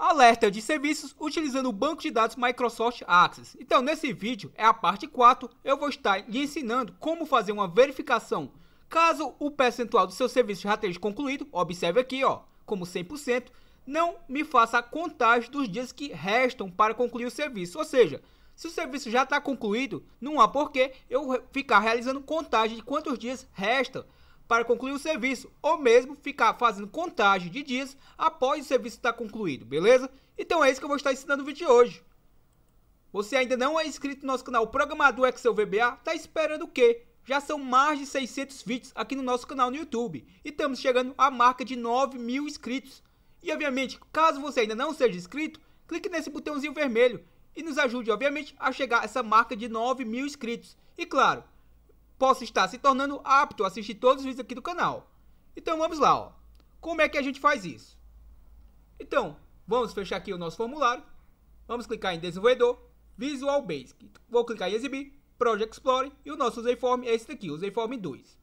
alerta de serviços utilizando o banco de dados Microsoft Access. Então, nesse vídeo, é a parte 4, eu vou estar lhe ensinando como fazer uma verificação. Caso o percentual do seu serviço já esteja concluído, observe aqui, ó, como 100%, não me faça a contagem dos dias que restam para concluir o serviço. Ou seja, se o serviço já está concluído, não há porquê eu ficar realizando contagem de quantos dias resta para concluir o serviço ou mesmo ficar fazendo contagem de dias após o serviço estar concluído, beleza? Então é isso que eu vou estar ensinando no vídeo de hoje. Você ainda não é inscrito no nosso canal Programador Excel VBA? Tá esperando o quê? Já são mais de 600 vídeos aqui no nosso canal no YouTube e estamos chegando à marca de 9 mil inscritos. E obviamente, caso você ainda não seja inscrito, clique nesse botãozinho vermelho e nos ajude, obviamente, a chegar a essa marca de 9 mil inscritos. E claro, possa estar se tornando apto a assistir todos os vídeos aqui do canal. Então vamos lá, ó. como é que a gente faz isso? Então, vamos fechar aqui o nosso formulário, vamos clicar em desenvolvedor, Visual Basic, vou clicar em exibir, Project Explorer e o nosso userform é esse daqui, userform 2.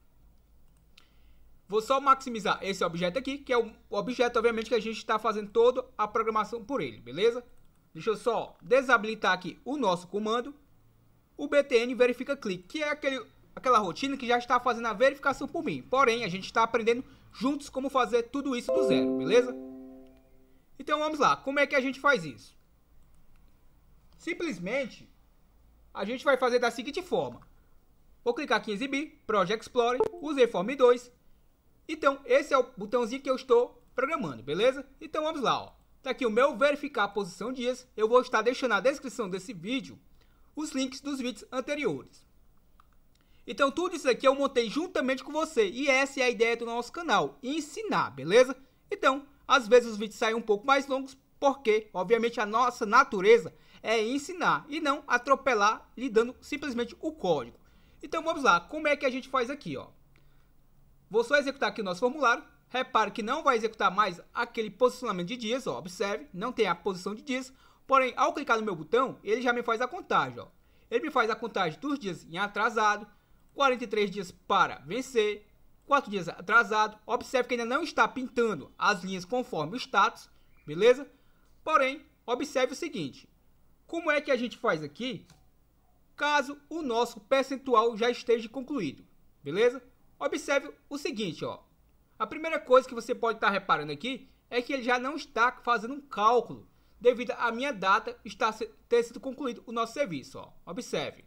Vou só maximizar esse objeto aqui, que é o objeto, obviamente, que a gente está fazendo toda a programação por ele, beleza? Deixa eu só desabilitar aqui o nosso comando. O btn verifica clique, que é aquele aquela rotina que já está fazendo a verificação por mim. Porém, a gente está aprendendo juntos como fazer tudo isso do zero, beleza? Então vamos lá, como é que a gente faz isso? Simplesmente, a gente vai fazer da seguinte forma. Vou clicar aqui em exibir, Project Explorer, usei Form 2. Então, esse é o botãozinho que eu estou programando, beleza? Então vamos lá, ó. Tá aqui o meu verificar a posição dias. Eu vou estar deixando na descrição desse vídeo os links dos vídeos anteriores. Então tudo isso aqui eu montei juntamente com você e essa é a ideia do nosso canal, ensinar, beleza? Então, às vezes os vídeos saem um pouco mais longos porque, obviamente, a nossa natureza é ensinar e não atropelar lhe dando simplesmente o código. Então vamos lá, como é que a gente faz aqui, ó? Vou só executar aqui o nosso formulário. Repare que não vai executar mais aquele posicionamento de dias, ó, observe, não tem a posição de dias. Porém, ao clicar no meu botão, ele já me faz a contagem, ó. Ele me faz a contagem dos dias em atrasado, 43 dias para vencer, 4 dias atrasado. Observe que ainda não está pintando as linhas conforme o status, beleza? Porém, observe o seguinte: como é que a gente faz aqui caso o nosso percentual já esteja concluído, beleza? Observe o seguinte, ó. A primeira coisa que você pode estar reparando aqui é que ele já não está fazendo um cálculo devido à minha data estar ter sido concluído o nosso serviço, ó. Observe.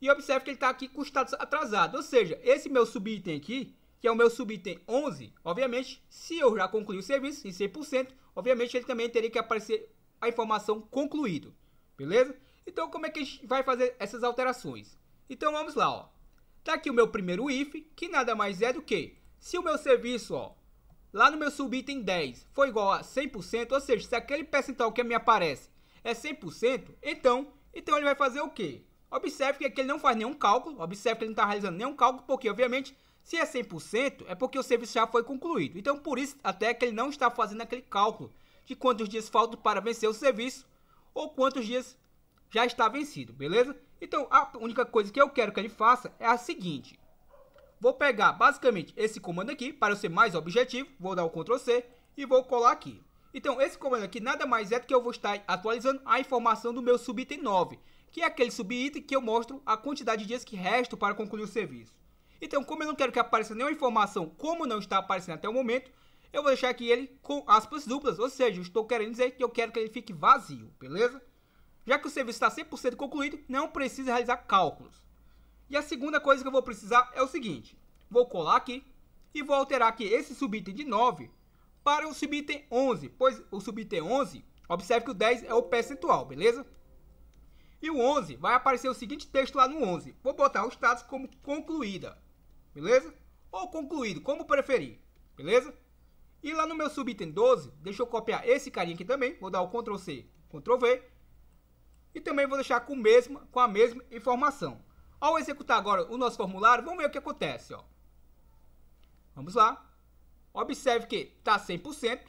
E observe que ele está aqui com o status atrasado. Ou seja, esse meu subitem aqui, que é o meu subitem 11, obviamente, se eu já concluí o serviço em 100%, obviamente ele também teria que aparecer a informação concluído. Beleza? Então, como é que a gente vai fazer essas alterações? Então, vamos lá. Ó. Tá aqui o meu primeiro if, que nada mais é do que se o meu serviço, ó, lá no meu subitem 10 foi igual a 100%, ou seja, se aquele percentual que me aparece é 100%, então, então ele vai fazer o quê? Observe que aqui ele não faz nenhum cálculo, observe que ele não está realizando nenhum cálculo, porque, obviamente, se é 100%, é porque o serviço já foi concluído. Então, por isso, até que ele não está fazendo aquele cálculo de quantos dias faltam para vencer o serviço ou quantos dias já está vencido, beleza? Então, a única coisa que eu quero que ele faça é a seguinte. Vou pegar, basicamente, esse comando aqui, para eu ser mais objetivo, vou dar o Ctrl C e vou colar aqui. Então, esse comando aqui nada mais é do que eu vou estar atualizando a informação do meu subitem 9, que é aquele subitem que eu mostro a quantidade de dias que restam para concluir o serviço. Então, como eu não quero que apareça nenhuma informação como não está aparecendo até o momento, eu vou deixar aqui ele com aspas duplas, ou seja, eu estou querendo dizer que eu quero que ele fique vazio, beleza? Já que o serviço está 100% concluído, não precisa realizar cálculos. E a segunda coisa que eu vou precisar é o seguinte, vou colar aqui e vou alterar aqui esse subitem de 9 para o subitem 11, pois o subitem 11, observe que o 10 é o percentual, beleza? E o 11 vai aparecer o seguinte texto lá no 11. Vou botar o status como concluída, beleza? Ou concluído, como preferir, beleza? E lá no meu subitem 12, deixa eu copiar esse carinha aqui também. Vou dar o Ctrl C, Ctrl V. E também vou deixar com, mesma, com a mesma informação. Ao executar agora o nosso formulário, vamos ver o que acontece. Ó. Vamos lá. Observe que está 100%.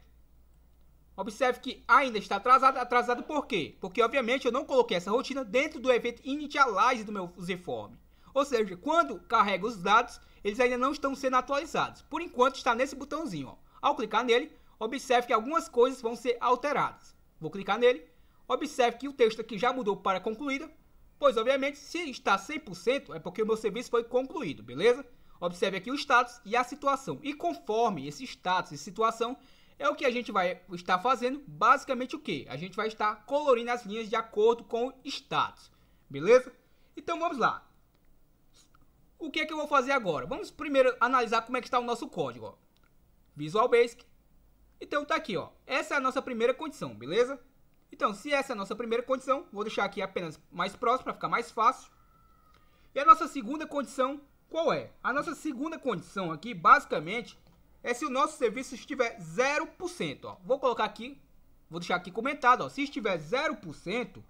Observe que ainda está atrasado. Atrasado por quê? Porque, obviamente, eu não coloquei essa rotina dentro do evento initialize do meu Zform. Ou seja, quando carrega os dados, eles ainda não estão sendo atualizados. Por enquanto, está nesse botãozinho. Ó. Ao clicar nele, observe que algumas coisas vão ser alteradas. Vou clicar nele. Observe que o texto aqui já mudou para concluída, pois, obviamente, se está 100%, é porque o meu serviço foi concluído, beleza? Observe aqui o status e a situação. E conforme esse status e situação, é o que a gente vai estar fazendo basicamente o que? A gente vai estar colorindo as linhas de acordo com o status, beleza? Então vamos lá. O que é que eu vou fazer agora? Vamos primeiro analisar como é que está o nosso código. Ó. Visual Basic. Então tá aqui, ó. Essa é a nossa primeira condição, beleza? Então, se essa é a nossa primeira condição, vou deixar aqui apenas mais próximo para ficar mais fácil. E a nossa segunda condição, qual é? A nossa segunda condição aqui, basicamente, é se o nosso serviço estiver 0%. Ó. Vou colocar aqui, vou deixar aqui comentado. Ó. Se estiver 0%,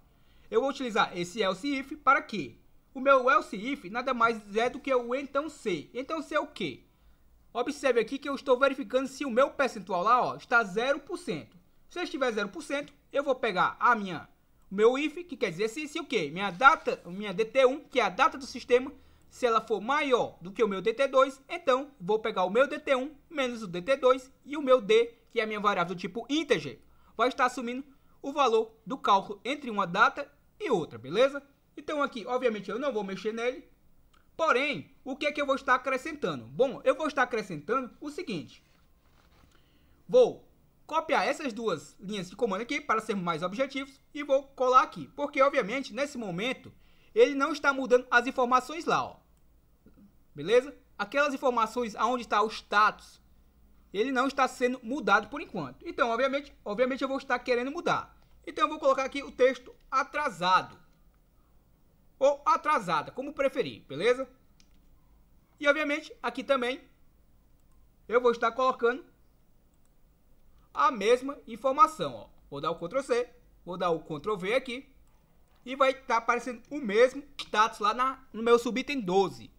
eu vou utilizar esse else if para quê? O meu else if nada mais é do que o então se. Então se é o quê? Observe aqui que eu estou verificando se o meu percentual lá ó, está 0%. Se estiver 0%, eu vou pegar a minha, o meu if, que quer dizer se, se o quê? Minha data, minha DT1, que é a data do sistema, se ela for maior do que o meu dt2, então vou pegar o meu dt1 menos o dt2 e o meu d, que é a minha variável do tipo integer, vai estar assumindo o valor do cálculo entre uma data e outra, beleza? Então aqui, obviamente, eu não vou mexer nele. Porém, o que é que eu vou estar acrescentando? Bom, eu vou estar acrescentando o seguinte. Vou copiar essas duas linhas de comando aqui para sermos mais objetivos e vou colar aqui. Porque, obviamente, nesse momento, ele não está mudando as informações lá, ó. Beleza? Aquelas informações aonde está o status, ele não está sendo mudado por enquanto. Então, obviamente, obviamente eu vou estar querendo mudar. Então eu vou colocar aqui o texto atrasado. Ou atrasada, como preferir, beleza? E obviamente, aqui também eu vou estar colocando a mesma informação, ó. Vou dar o Ctrl C, vou dar o Ctrl V aqui e vai estar tá aparecendo o mesmo status lá na, no meu subitem 12.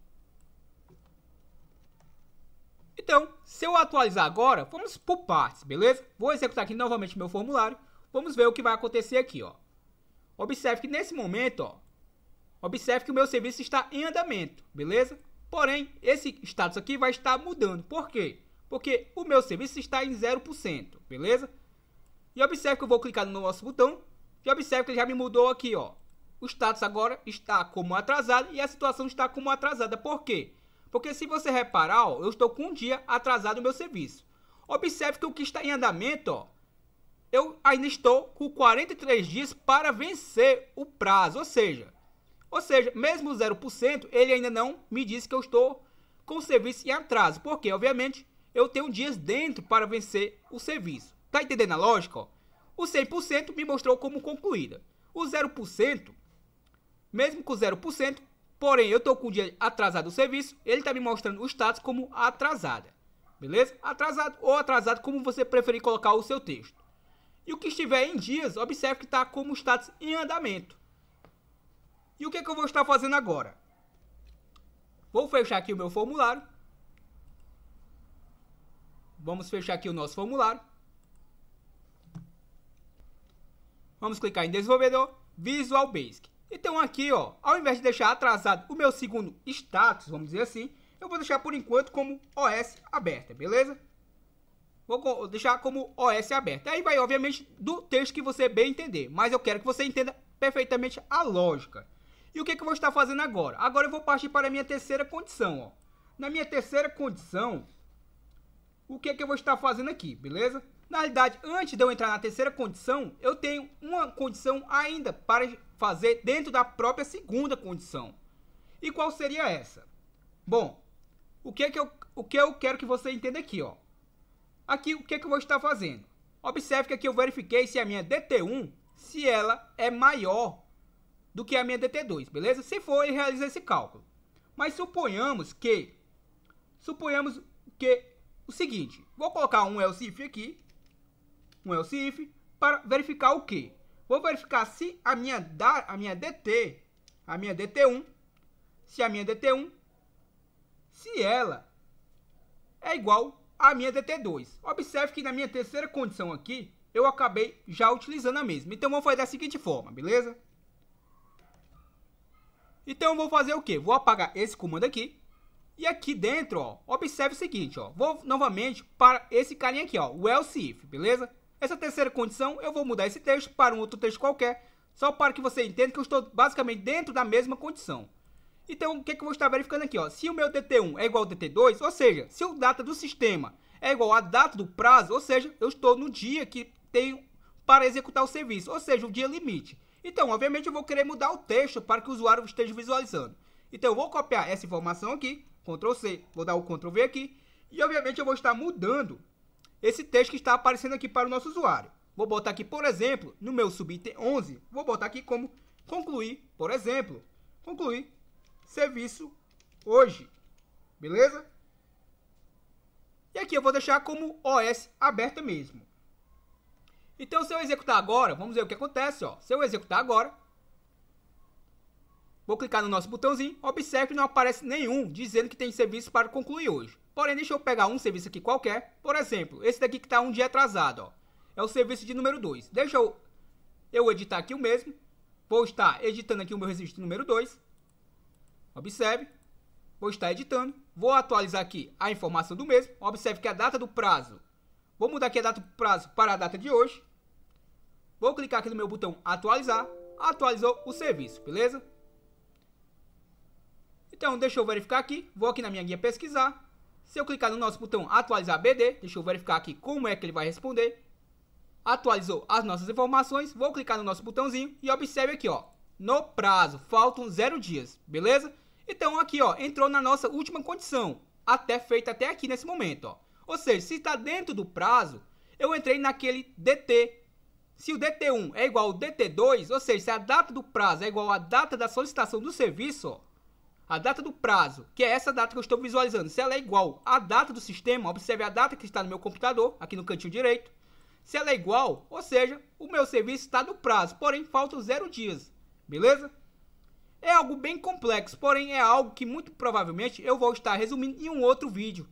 Então, se eu atualizar agora, vamos por partes, beleza? Vou executar aqui novamente meu formulário. Vamos ver o que vai acontecer aqui, ó. Observe que nesse momento, ó, observe que o meu serviço está em andamento, beleza? Porém, esse status aqui vai estar mudando. Por quê? Porque o meu serviço está em 0%, beleza? E observe que eu vou clicar no nosso botão já observe que ele já me mudou aqui, ó. O status agora está como atrasado e a situação está como atrasada. Por quê? Porque se você reparar, ó, eu estou com um dia atrasado no meu serviço. Observe que o que está em andamento, ó, eu ainda estou com 43 dias para vencer o prazo, ou seja, ou seja, mesmo 0%, ele ainda não me disse que eu estou com o serviço em atraso, porque obviamente eu tenho dias dentro para vencer o serviço. Tá entendendo a lógica? Ó? O 100% me mostrou como concluída. O 0%, mesmo com 0%, porém eu estou com o dia atrasado do serviço, ele está me mostrando o status como atrasada. Beleza? Atrasado ou atrasado, como você preferir colocar o seu texto. E o que estiver em dias, observe que está como status em andamento. E o que, é que eu vou estar fazendo agora? Vou fechar aqui o meu formulário. Vamos fechar aqui o nosso formulário. Vamos clicar em desenvolvedor, Visual Basic. Então aqui, ó, ao invés de deixar atrasado o meu segundo status, vamos dizer assim, eu vou deixar por enquanto como OS aberta, é beleza? Vou deixar como OS aberta. Aí vai, obviamente, do texto que você bem entender, mas eu quero que você entenda perfeitamente a lógica. E o que, é que eu vou estar fazendo agora? Agora eu vou partir para a minha terceira condição, ó. Na minha terceira condição, o que, é que eu vou estar fazendo aqui, beleza? Na realidade, antes de eu entrar na terceira condição, eu tenho uma condição ainda para fazer dentro da própria segunda condição. E qual seria essa? Bom, o que, é que, eu, o que eu quero que você entenda aqui, ó. Aqui, o que, é que eu vou estar fazendo? Observe que aqui eu verifiquei se a minha DT1, se ela é maior do que a minha DT2, beleza? Se for, ele realiza esse cálculo. Mas suponhamos que... Suponhamos que o seguinte, vou colocar um else if aqui um else if, para verificar o que? Vou verificar se a minha, da, a minha DT, a minha DT1, se a minha DT1, se ela é igual à minha DT2. Observe que na minha terceira condição aqui, eu acabei já utilizando a mesma. Então, vou fazer da seguinte forma, beleza? Então, vou fazer o que? Vou apagar esse comando aqui. E aqui dentro, ó, observe o seguinte, ó. Vou novamente para esse carinha aqui, ó, o else if, beleza? Essa terceira condição, eu vou mudar esse texto para um outro texto qualquer, só para que você entenda que eu estou basicamente dentro da mesma condição. Então, o que, é que eu vou estar verificando aqui? Ó? Se o meu DT1 é igual ao DT2, ou seja, se o data do sistema é igual à data do prazo, ou seja, eu estou no dia que tenho para executar o serviço, ou seja, o dia limite. Então, obviamente, eu vou querer mudar o texto para que o usuário esteja visualizando. Então, eu vou copiar essa informação aqui, Ctrl C, vou dar o Ctrl V aqui, e obviamente eu vou estar mudando esse texto que está aparecendo aqui para o nosso usuário. Vou botar aqui, por exemplo, no meu subitem 11, vou botar aqui como concluir, por exemplo, concluir serviço hoje, beleza? E aqui eu vou deixar como OS aberta mesmo. Então, se eu executar agora, vamos ver o que acontece, ó. Se eu executar agora, vou clicar no nosso botãozinho, observe que não aparece nenhum dizendo que tem serviço para concluir hoje. Porém, deixa eu pegar um serviço aqui qualquer. Por exemplo, esse daqui que está um dia atrasado. Ó. É o serviço de número 2. Deixa eu, eu editar aqui o mesmo. Vou estar editando aqui o meu registro número 2. Observe. Vou estar editando. Vou atualizar aqui a informação do mesmo. Observe que a data do prazo. Vou mudar aqui a data do prazo para a data de hoje. Vou clicar aqui no meu botão atualizar. Atualizou o serviço, beleza? Então, deixa eu verificar aqui. Vou aqui na minha guia pesquisar. Se eu clicar no nosso botão atualizar BD, deixa eu verificar aqui como é que ele vai responder. Atualizou as nossas informações, vou clicar no nosso botãozinho e observe aqui, ó. No prazo, faltam zero dias, beleza? Então aqui, ó, entrou na nossa última condição, até feita até aqui nesse momento, ó. Ou seja, se está dentro do prazo, eu entrei naquele DT. Se o DT1 é igual ao DT2, ou seja, se a data do prazo é igual à data da solicitação do serviço, ó, a data do prazo, que é essa data que eu estou visualizando, se ela é igual à data do sistema, observe a data que está no meu computador, aqui no cantinho direito. Se ela é igual, ou seja, o meu serviço está no prazo, porém faltam zero dias, beleza? É algo bem complexo, porém é algo que muito provavelmente eu vou estar resumindo em um outro vídeo.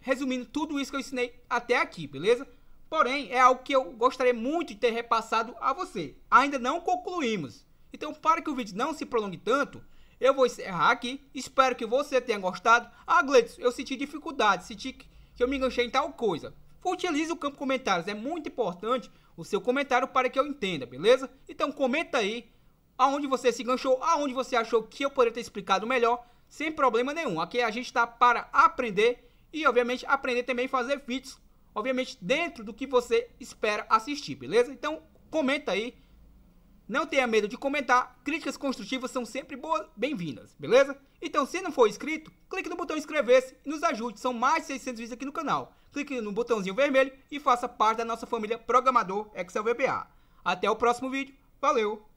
Resumindo tudo isso que eu ensinei até aqui, beleza? Porém, é algo que eu gostaria muito de ter repassado a você. Ainda não concluímos. Então, para que o vídeo não se prolongue tanto, eu vou encerrar aqui. Espero que você tenha gostado. Ah, Gleitz, eu senti dificuldade, senti que eu me enganchei em tal coisa. Utilize o campo comentários, é muito importante o seu comentário para que eu entenda, beleza? Então comenta aí aonde você se enganchou, aonde você achou que eu poderia ter explicado melhor, sem problema nenhum. Aqui a gente está para aprender e, obviamente, aprender também a fazer vídeos, obviamente, dentro do que você espera assistir, beleza? Então comenta aí não tenha medo de comentar, críticas construtivas são sempre boas, bem-vindas, beleza? Então, se não for inscrito, clique no botão inscrever-se e nos ajude, são mais de 600 vídeos aqui no canal. Clique no botãozinho vermelho e faça parte da nossa família Programador Excel VBA. Até o próximo vídeo, valeu!